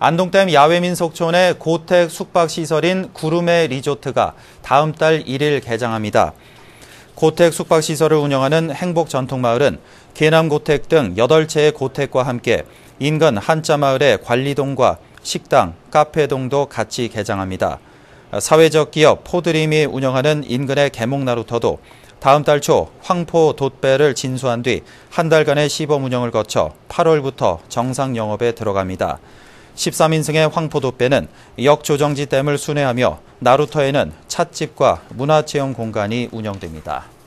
안동댐 야외민속촌의 고택 숙박시설인 구름의 리조트가 다음 달 1일 개장합니다. 고택 숙박시설을 운영하는 행복전통마을은 계남고택 등 8채의 고택과 함께 인근 한자마을의 관리동과 식당, 카페동도 같이 개장합니다. 사회적 기업 포드림이 운영하는 인근의 개목나루터도 다음 달 초 황포 돛배를 진수한 뒤 한 달간의 시범 운영을 거쳐 8월부터 정상 영업에 들어갑니다. 13인승의 황포도배는 역조정지 댐을 순회하며 나루터에는 찻집과 문화체험 공간이 운영됩니다.